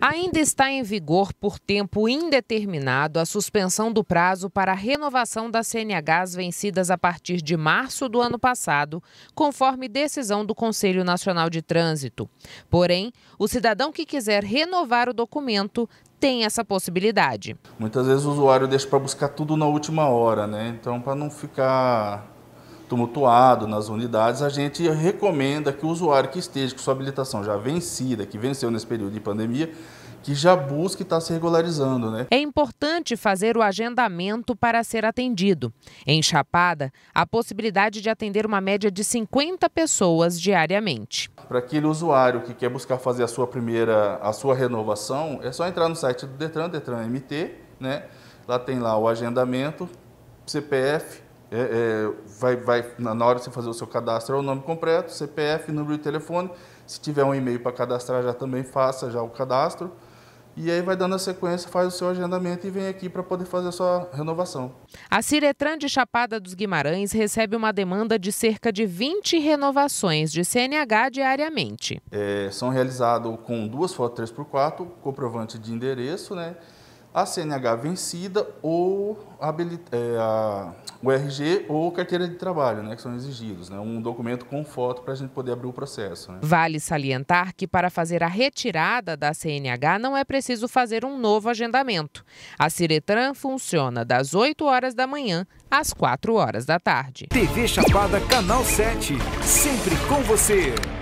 Ainda está em vigor por tempo indeterminado a suspensão do prazo para a renovação das CNHs vencidas a partir de março do ano passado, conforme decisão do Conselho Nacional de Trânsito. Porém, o cidadão que quiser renovar o documento tem essa possibilidade. Muitas vezes o usuário deixa para buscar tudo na última hora, né? Então, para não ficar tumultuado nas unidades, a gente recomenda que o usuário que esteja com sua habilitação já vencida, que venceu nesse período de pandemia, que já busque estar se regularizando. Né? É importante fazer o agendamento para ser atendido. Em Chapada, a possibilidade de atender uma média de 50 pessoas diariamente. Para aquele usuário que quer buscar fazer a sua primeira, a sua renovação, é só entrar no site do Detran, Detran MT, né? Lá tem lá o agendamento, CPF, é, é, vai, vai, na hora de você fazer o seu cadastro, é o nome completo, CPF, número de telefone. Se tiver um e-mail para cadastrar, já também faça já o cadastro. E aí vai dando a sequência, faz o seu agendamento e vem aqui para poder fazer a sua renovação. A Ciretran de Chapada dos Guimarães recebe uma demanda de cerca de 20 renovações de CNH diariamente. É, são realizados com duas fotos 3x4, comprovante de endereço, né? a CNH vencida ou a, é, a, o RG ou carteira de trabalho, né, que são exigidos, né, um documento com foto para a gente poder abrir o processo. Né. Vale salientar que para fazer a retirada da CNH não é preciso fazer um novo agendamento. A Ciretran funciona das 8 horas da manhã às 4 horas da tarde. TV Chapada Canal 7, sempre com você.